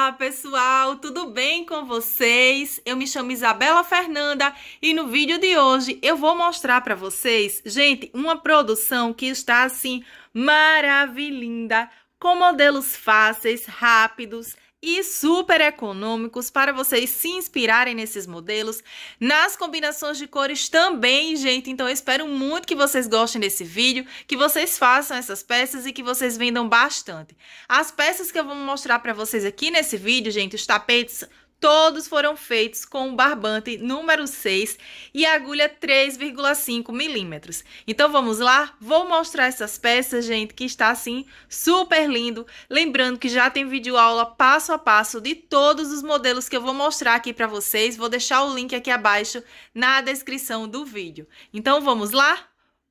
Olá, pessoal, tudo bem com vocês? Eu me chamo Isabela Fernanda e no vídeo de hoje eu vou mostrar para vocês, gente, uma produção que está assim maravilhosa, com modelos fáceis, rápidos, e super econômicos para vocês se inspirarem nesses modelos, nas combinações de cores também, gente. Então eu espero muito que vocês gostem desse vídeo, que vocês façam essas peças e que vocês vendam bastante. As peças que eu vou mostrar para vocês aqui nesse vídeo, gente, os tapetes Todos foram feitos com o barbante número 6 e agulha 3,5 milímetros. Então vamos lá? Vou mostrar essas peças, gente, que está assim super lindo. Lembrando que já tem vídeo aula passo a passo de todos os modelos que eu vou mostrar aqui para vocês. Vou deixar o link aqui abaixo na descrição do vídeo. Então vamos lá?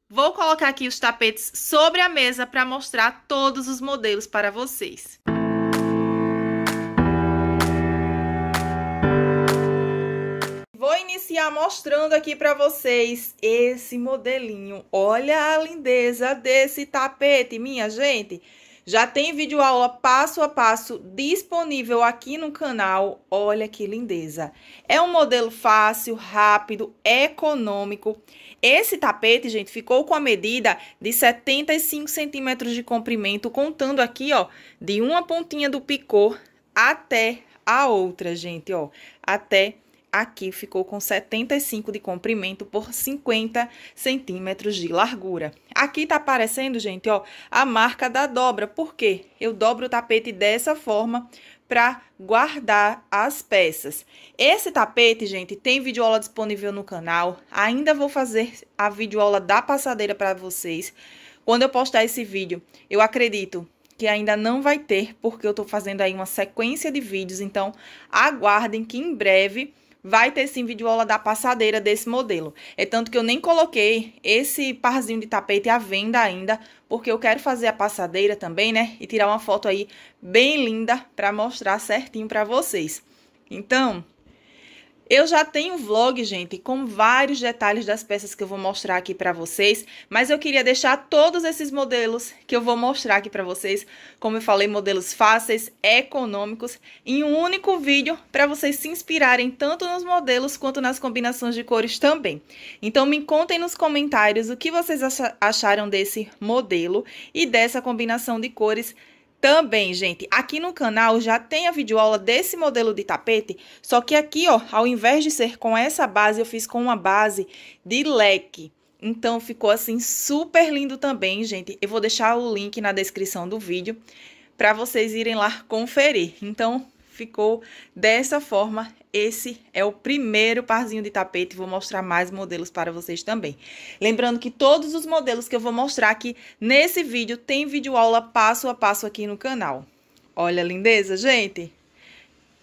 Vou colocar aqui os tapetes sobre a mesa para mostrar todos os modelos para vocês. iniciar mostrando aqui para vocês esse modelinho. Olha a lindeza desse tapete, minha gente. Já tem vídeo aula passo a passo disponível aqui no canal. Olha que lindeza. É um modelo fácil, rápido, econômico. Esse tapete, gente, ficou com a medida de 75 centímetros de comprimento, contando aqui, ó, de uma pontinha do picô até a outra, gente, ó, até aqui ficou com 75 de comprimento por 50 centímetros de largura. Aqui tá aparecendo, gente, ó, a marca da dobra. Por quê? Eu dobro o tapete dessa forma para guardar as peças. Esse tapete, gente, tem videoaula disponível no canal. Ainda vou fazer a videoaula da passadeira para vocês. Quando eu postar esse vídeo, eu acredito que ainda não vai ter, porque eu tô fazendo aí uma sequência de vídeos, então aguardem que em breve vai ter sim videoaula da passadeira desse modelo. É tanto que eu nem coloquei esse parzinho de tapete à venda ainda, porque eu quero fazer a passadeira também, né? E tirar uma foto aí bem linda para mostrar certinho para vocês. Então, eu já tenho vlog, gente, com vários detalhes das peças que eu vou mostrar aqui para vocês, mas eu queria deixar todos esses modelos que eu vou mostrar aqui para vocês, como eu falei, modelos fáceis, econômicos, em um único vídeo para vocês se inspirarem tanto nos modelos quanto nas combinações de cores também. Então me contem nos comentários o que vocês acharam desse modelo e dessa combinação de cores também, gente, aqui no canal já tem a videoaula desse modelo de tapete, só que aqui, ó, ao invés de ser com essa base, eu fiz com uma base de leque. Então, ficou assim super lindo também, gente. Eu vou deixar o link na descrição do vídeo para vocês irem lá conferir. Então, ficou dessa forma. Esse é o primeiro parzinho de tapete, vou mostrar mais modelos para vocês também. Lembrando que todos os modelos que eu vou mostrar aqui nesse vídeo, tem vídeo aula passo a passo aqui no canal. Olha a lindeza, gente!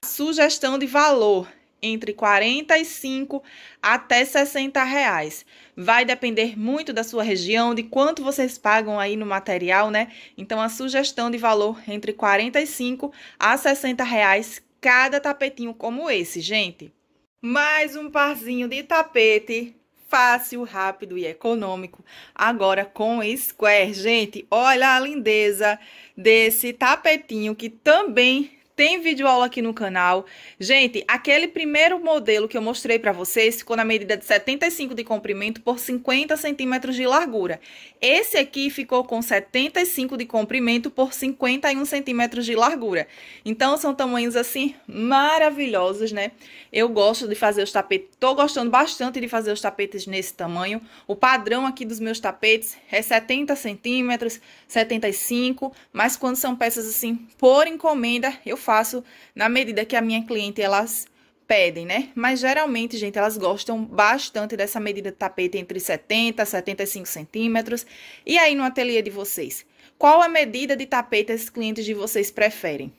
Sugestão de valor, entre 45 até 60 reais. Vai depender muito da sua região, de quanto vocês pagam aí no material, né? Então a sugestão de valor entre 45 a 60 reais cada tapetinho como esse, gente. Mais um parzinho de tapete fácil, rápido e econômico. Agora com square, gente, olha a lindeza desse tapetinho que também tem vídeo aula aqui no canal. Gente, aquele primeiro modelo que eu mostrei para vocês ficou na medida de 75 de comprimento por 50 centímetros de largura. Esse aqui ficou com 75 de comprimento por 51 centímetros de largura. Então, são tamanhos assim maravilhosos, né? Eu gosto de fazer os tapetes, tô gostando bastante de fazer os tapetes nesse tamanho. O padrão aqui dos meus tapetes é 70 centímetros, 75, mas quando são peças assim por encomenda, eu faço na medida que a minha cliente elas pedem, né? Mas geralmente, gente, elas gostam bastante dessa medida de tapete entre 70 e 75 centímetros. E aí no ateliê de vocês, qual a medida de tapete esses clientes de vocês preferem?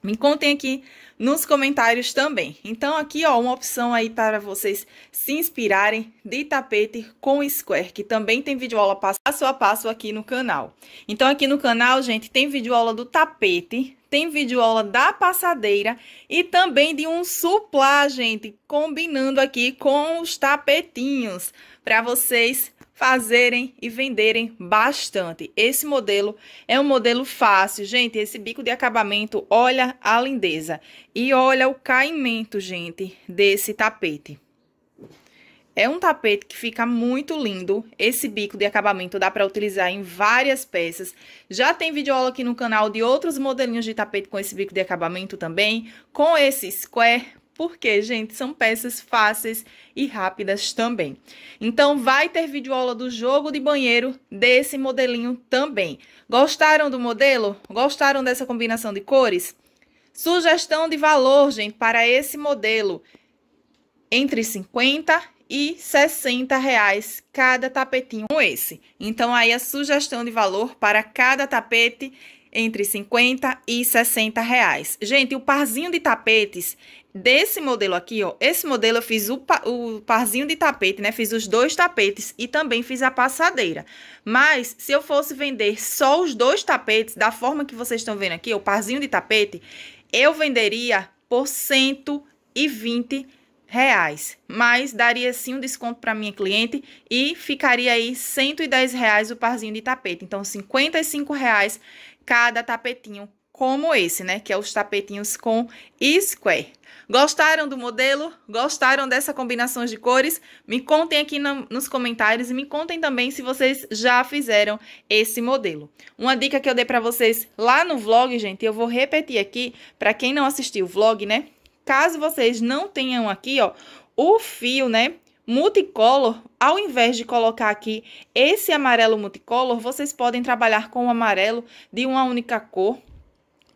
Me contem aqui nos comentários também. Então aqui, ó, uma opção aí para vocês se inspirarem de tapete com square, que também tem videoaula passo a passo aqui no canal. Então aqui no canal, gente, tem videoaula do tapete, tem vídeo aula da passadeira e também de um suplá, gente, combinando aqui com os tapetinhos para vocês fazerem e venderem bastante. Esse modelo é um modelo fácil, gente. Esse bico de acabamento, olha a lindeza. E olha o caimento, gente, desse tapete. É um tapete que fica muito lindo. Esse bico de acabamento dá para utilizar em várias peças. Já tem videoaula aqui no canal de outros modelinhos de tapete com esse bico de acabamento também. Com esse square, porque, gente, são peças fáceis e rápidas também. Então, vai ter videoaula do jogo de banheiro desse modelinho também. Gostaram do modelo? Gostaram dessa combinação de cores? Sugestão de valor, gente, para esse modelo entre 50 e 60 reais cada tapetinho como esse. Então aí a sugestão de valor para cada tapete entre 50 e 60 reais. Gente, o parzinho de tapetes desse modelo aqui, ó, esse modelo eu fiz o, pa, o parzinho de tapete, né? Fiz os dois tapetes e também fiz a passadeira. Mas se eu fosse vender só os dois tapetes, da forma que vocês estão vendo aqui, o parzinho de tapete, eu venderia por 120 reais reais, mas daria sim um desconto para minha cliente e ficaria aí 110 reais o parzinho de tapete. Então, 55 reais cada tapetinho como esse, né? Que é os tapetinhos com square. Gostaram do modelo? Gostaram dessa combinação de cores? Me contem aqui no, nos comentários e me contem também se vocês já fizeram esse modelo. Uma dica que eu dei para vocês lá no vlog, gente, eu vou repetir aqui para quem não assistiu o vlog, né? Caso vocês não tenham aqui, ó, o fio, né, multicolor, ao invés de colocar aqui esse amarelo multicolor, vocês podem trabalhar com o amarelo de uma única cor,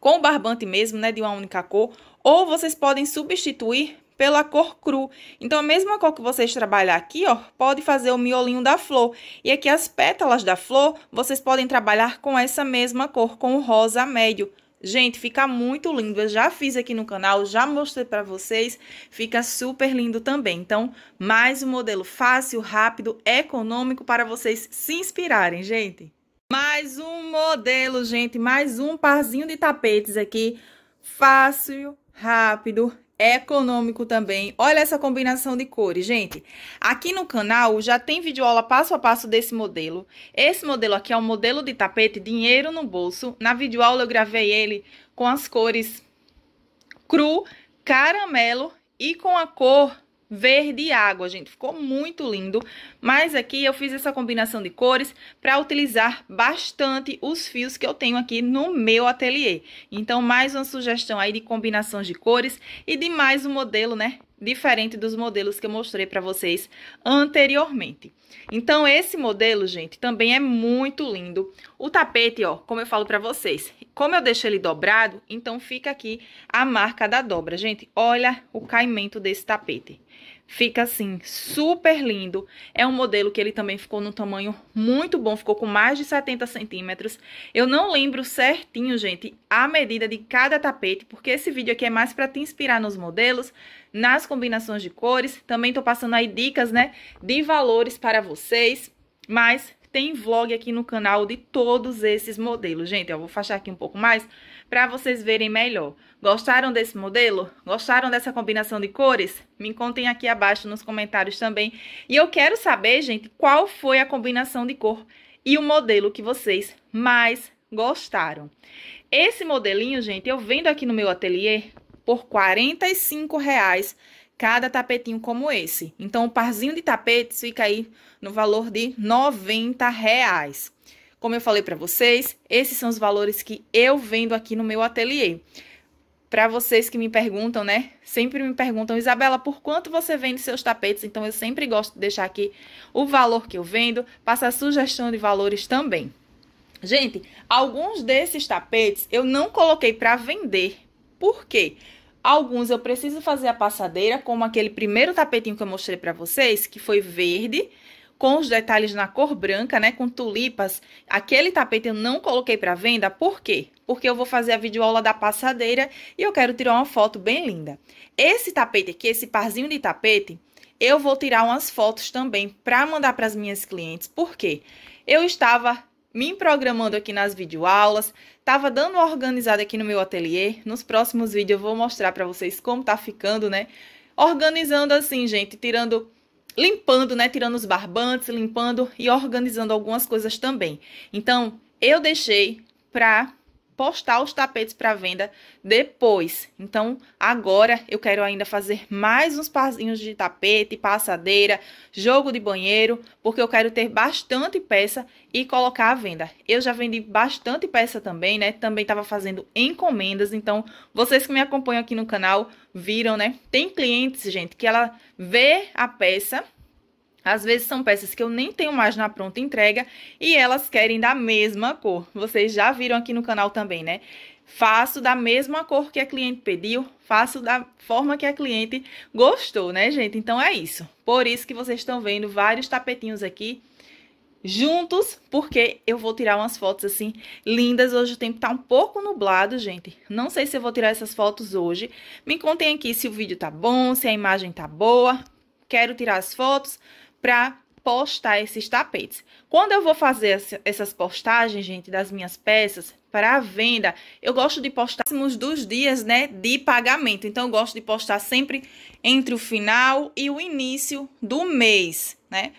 com o barbante mesmo, né, de uma única cor, ou vocês podem substituir pela cor cru. Então, a mesma cor que vocês trabalhar aqui, ó, pode fazer o miolinho da flor. E aqui as pétalas da flor, vocês podem trabalhar com essa mesma cor, com o rosa médio. Gente, fica muito lindo. Eu já fiz aqui no canal, já mostrei para vocês. Fica super lindo também. Então, mais um modelo fácil, rápido, econômico para vocês se inspirarem, gente. Mais um modelo, gente. Mais um parzinho de tapetes aqui. Fácil, rápido, econômico também. Olha essa combinação de cores, gente. Aqui no canal já tem vídeo aula passo a passo desse modelo. Esse modelo aqui é o um modelo de tapete dinheiro no bolso. Na vídeo aula eu gravei ele com as cores cru, caramelo e com a cor verde água, gente. Ficou muito lindo, mas aqui eu fiz essa combinação de cores para utilizar bastante os fios que eu tenho aqui no meu ateliê. Então, mais uma sugestão aí de combinações de cores e de mais um modelo, né, diferente dos modelos que eu mostrei para vocês anteriormente. Então, esse modelo, gente, também é muito lindo. O tapete, ó, como eu falo para vocês, como eu deixo ele dobrado, então fica aqui a marca da dobra. Gente, olha o caimento desse tapete. Fica assim, super lindo. É um modelo que ele também ficou num tamanho muito bom, ficou com mais de 70 centímetros. Eu não lembro certinho, gente, a medida de cada tapete, porque esse vídeo aqui é mais para te inspirar nos modelos, nas combinações de cores. Também tô passando aí dicas, né, de valores para vocês. Mas tem vlog aqui no canal de todos esses modelos. Gente, eu vou fechar aqui um pouco mais para vocês verem melhor. Gostaram desse modelo? Gostaram dessa combinação de cores? Me contem aqui abaixo nos comentários também. E eu quero saber, gente, qual foi a combinação de cor e o modelo que vocês mais gostaram. Esse modelinho, gente, eu vendo aqui no meu ateliê por R$ 45,00 cada tapetinho como esse. Então, o um parzinho de tapetes fica aí no valor de R$ 90,00. Como eu falei para vocês, esses são os valores que eu vendo aqui no meu ateliê. Para vocês que me perguntam, né? Sempre me perguntam, Isabela, por quanto você vende seus tapetes? Então eu sempre gosto de deixar aqui o valor que eu vendo, passar sugestão de valores também. Gente, alguns desses tapetes eu não coloquei para vender. Por quê? Alguns eu preciso fazer a passadeira, como aquele primeiro tapetinho que eu mostrei para vocês, que foi verde com os detalhes na cor branca, né, com tulipas. Aquele tapete eu não coloquei para venda, por quê? Porque eu vou fazer a videoaula da passadeira e eu quero tirar uma foto bem linda. Esse tapete aqui, esse parzinho de tapete, eu vou tirar umas fotos também para mandar para as minhas clientes, Por quê? eu estava me programando aqui nas videoaulas, estava dando uma organizada aqui no meu ateliê. Nos próximos vídeos eu vou mostrar para vocês como tá ficando, né? Organizando assim, gente, tirando limpando, né, tirando os barbantes, limpando e organizando algumas coisas também. Então, eu deixei para postar os tapetes para venda depois. Então, agora eu quero ainda fazer mais uns parzinhos de tapete, passadeira, jogo de banheiro, porque eu quero ter bastante peça e colocar à venda. Eu já vendi bastante peça também, né? Também estava fazendo encomendas, então vocês que me acompanham aqui no canal viram, né? Tem clientes, gente, que ela vê a peça às vezes são peças que eu nem tenho mais na pronta entrega e elas querem da mesma cor. Vocês já viram aqui no canal também, né? Faço da mesma cor que a cliente pediu, faço da forma que a cliente gostou, né, gente? Então é isso. Por isso que vocês estão vendo vários tapetinhos aqui juntos, porque eu vou tirar umas fotos assim lindas. Hoje o tempo tá um pouco nublado, gente. Não sei se eu vou tirar essas fotos hoje. Me contem aqui se o vídeo tá bom, se a imagem tá boa. Quero tirar as fotos para postar esses tapetes. Quando eu vou fazer essas postagens, gente, das minhas peças para venda, eu gosto de postar dos dias, né, de pagamento. Então eu gosto de postar sempre entre o final e o início do mês, né?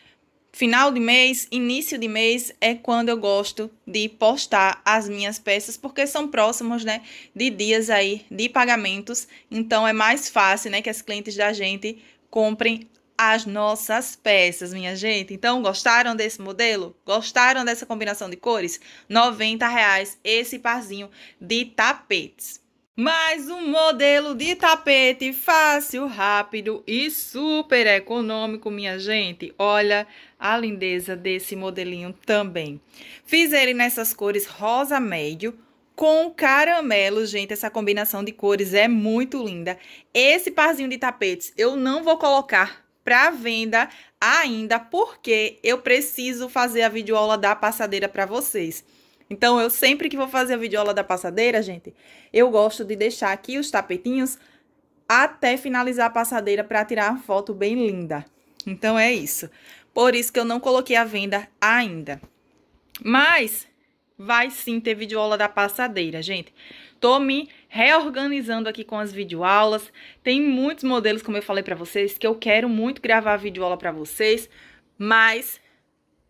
Final de mês, início de mês é quando eu gosto de postar as minhas peças, porque são próximos, né, de dias aí de pagamentos. Então é mais fácil, né, que as clientes da gente comprem as nossas peças, minha gente. Então, gostaram desse modelo? Gostaram dessa combinação de cores? R$ reais esse parzinho de tapetes. Mais um modelo de tapete fácil, rápido e super econômico, minha gente. Olha a lindeza desse modelinho também. Fiz ele nessas cores rosa médio, com caramelo, gente. Essa combinação de cores é muito linda. Esse parzinho de tapetes eu não vou colocar para venda ainda, porque eu preciso fazer a videoaula da passadeira para vocês. Então, eu sempre que vou fazer a videoaula da passadeira, gente, eu gosto de deixar aqui os tapetinhos até finalizar a passadeira para tirar a foto bem linda. Então, é isso. Por isso que eu não coloquei a venda ainda. Mas, vai sim ter videoaula da passadeira, gente. Tô me reorganizando aqui com as videoaulas. Tem muitos modelos, como eu falei para vocês, que eu quero muito gravar videoaula para vocês, mas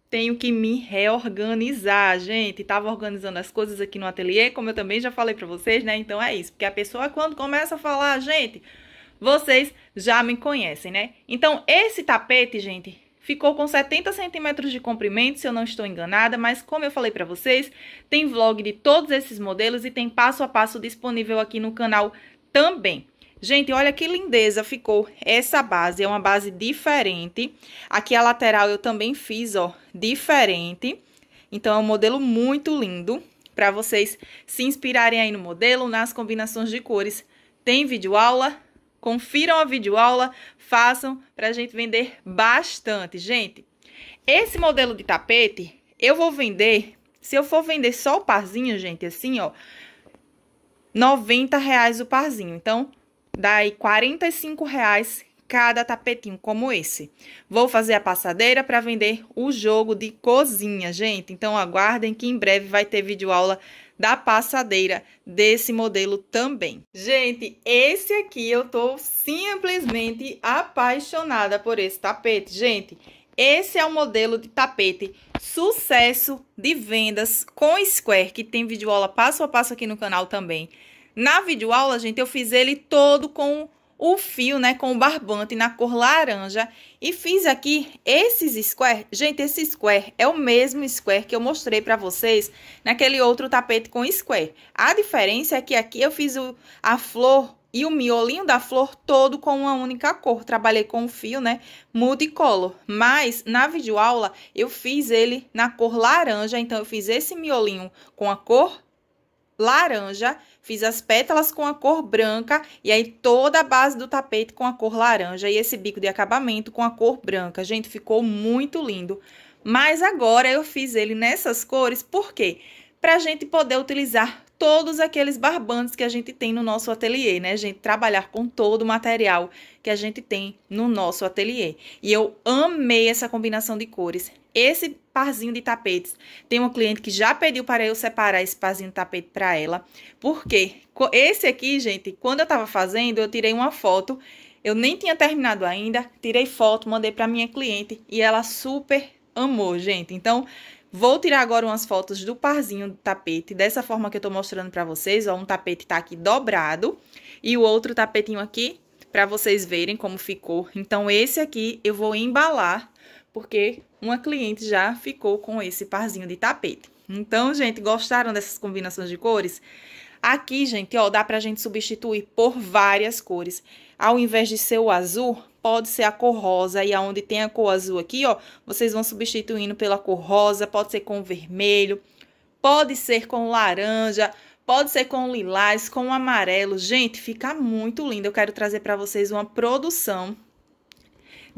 tenho que me reorganizar, gente. Tava organizando as coisas aqui no ateliê, como eu também já falei para vocês, né? Então é isso, porque a pessoa quando começa a falar, gente, vocês já me conhecem, né? Então esse tapete, gente, Ficou com 70 centímetros de comprimento, se eu não estou enganada, mas como eu falei para vocês, tem vlog de todos esses modelos e tem passo a passo disponível aqui no canal também. Gente, olha que lindeza ficou essa base, é uma base diferente. Aqui a lateral eu também fiz, ó, diferente. Então é um modelo muito lindo para vocês se inspirarem aí no modelo, nas combinações de cores. Tem vídeo aula Confiram a videoaula, façam para a gente vender bastante. Gente, esse modelo de tapete eu vou vender, se eu for vender só o parzinho, gente, assim, ó, 90 reais o parzinho. Então, dá aí 45 reais cada tapetinho como esse. Vou fazer a passadeira para vender o jogo de cozinha, gente. Então aguardem que em breve vai ter vídeo aula da passadeira desse modelo também. Gente, esse aqui eu tô simplesmente apaixonada por esse tapete, gente. Esse é o modelo de tapete sucesso de vendas com square, que tem vídeo aula passo a passo aqui no canal também. Na videoaula, gente, eu fiz ele todo com o fio, né, com o barbante na cor laranja e fiz aqui esses square. Gente, esse square é o mesmo square que eu mostrei para vocês naquele outro tapete com square. A diferença é que aqui eu fiz o, a flor e o miolinho da flor todo com uma única cor. Trabalhei com o fio, né, multicolor, mas na videoaula eu fiz ele na cor laranja, então eu fiz esse miolinho com a cor laranja, fiz as pétalas com a cor branca e aí toda a base do tapete com a cor laranja e esse bico de acabamento com a cor branca. Gente, ficou muito lindo. Mas agora eu fiz ele nessas cores, por quê? Pra gente poder utilizar todos aqueles barbantes que a gente tem no nosso ateliê, né, gente? Trabalhar com todo o material que a gente tem no nosso ateliê. E eu amei essa combinação de cores. Esse parzinho de tapetes, tem uma cliente que já pediu para eu separar esse parzinho de tapete para ela. Porque esse aqui, gente, quando eu estava fazendo, eu tirei uma foto eu nem tinha terminado ainda, tirei foto, mandei para minha cliente e ela super amou, gente. Então, Vou tirar agora umas fotos do parzinho do tapete, dessa forma que eu tô mostrando pra vocês, ó, um tapete tá aqui dobrado e o outro tapetinho aqui pra vocês verem como ficou. Então, esse aqui eu vou embalar, porque uma cliente já ficou com esse parzinho de tapete. Então, gente, gostaram dessas combinações de cores? Aqui, gente, ó, dá pra gente substituir por várias cores. Ao invés de ser o azul, pode ser a cor rosa, e aonde tem a cor azul aqui, ó, vocês vão substituindo pela cor rosa, pode ser com vermelho, pode ser com laranja, pode ser com lilás, com amarelo. Gente, fica muito lindo. Eu quero trazer para vocês uma produção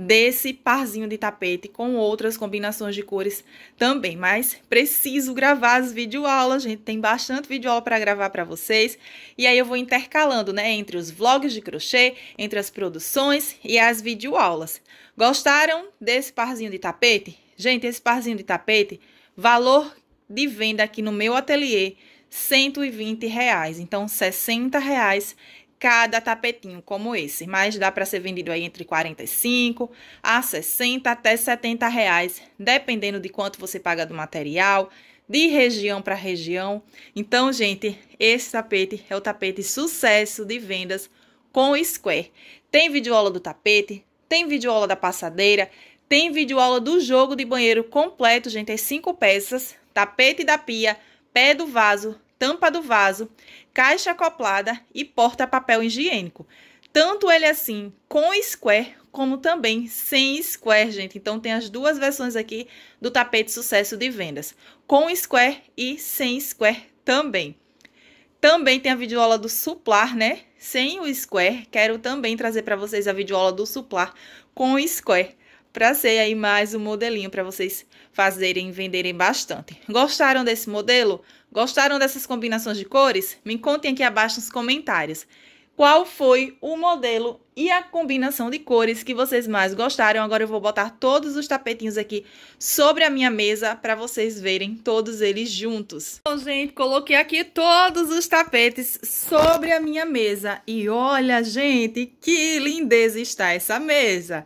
desse parzinho de tapete com outras combinações de cores também, mas preciso gravar as videoaulas, gente, tem bastante videoaula para gravar para vocês, e aí eu vou intercalando, né, entre os vlogs de crochê, entre as produções e as videoaulas. Gostaram desse parzinho de tapete? Gente, esse parzinho de tapete, valor de venda aqui no meu ateliê, 120 reais. Então, 60 reais cada tapetinho como esse, mas dá para ser vendido aí entre 45 a 60 até 70 reais, dependendo de quanto você paga do material, de região para região. Então, gente, esse tapete é o tapete sucesso de vendas com Square. Tem videoaula do tapete, tem videoaula da passadeira, tem videoaula do jogo de banheiro completo, gente, é cinco peças, tapete da pia, pé do vaso, tampa do vaso, caixa acoplada e porta-papel higiênico. Tanto ele assim com square, como também sem square, gente. Então tem as duas versões aqui do tapete sucesso de vendas. Com square e sem square também. Também tem a videoaula do suplar, né? Sem o square. Quero também trazer para vocês a videoaula do suplar com square. Para ser aí mais um modelinho para vocês fazerem e venderem bastante. Gostaram desse modelo? Gostaram dessas combinações de cores? Me contem aqui abaixo nos comentários. Qual foi o modelo e a combinação de cores que vocês mais gostaram? Agora eu vou botar todos os tapetinhos aqui sobre a minha mesa para vocês verem todos eles juntos. Bom, gente, coloquei aqui todos os tapetes sobre a minha mesa. E olha, gente, que lindeza está essa mesa!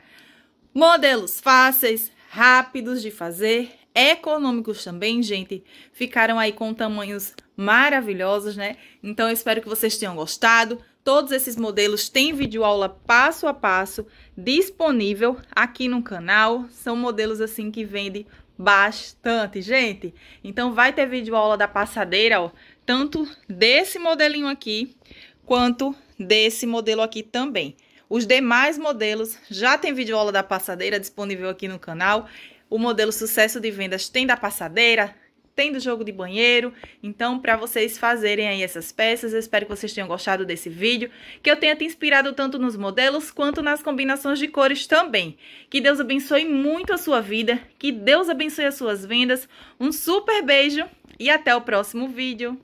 Modelos fáceis, rápidos de fazer, econômicos também, gente. Ficaram aí com tamanhos maravilhosos, né? Então, eu espero que vocês tenham gostado. Todos esses modelos têm vídeo aula passo a passo disponível aqui no canal. São modelos assim que vende bastante, gente. Então, vai ter vídeo aula da passadeira, ó, tanto desse modelinho aqui, quanto desse modelo aqui também. Os demais modelos já tem vídeo aula da passadeira disponível aqui no canal o modelo sucesso de vendas tem da passadeira, tem do jogo de banheiro. Então, para vocês fazerem aí essas peças, eu espero que vocês tenham gostado desse vídeo, que eu tenha te inspirado tanto nos modelos quanto nas combinações de cores também. Que Deus abençoe muito a sua vida, que Deus abençoe as suas vendas. Um super beijo e até o próximo vídeo.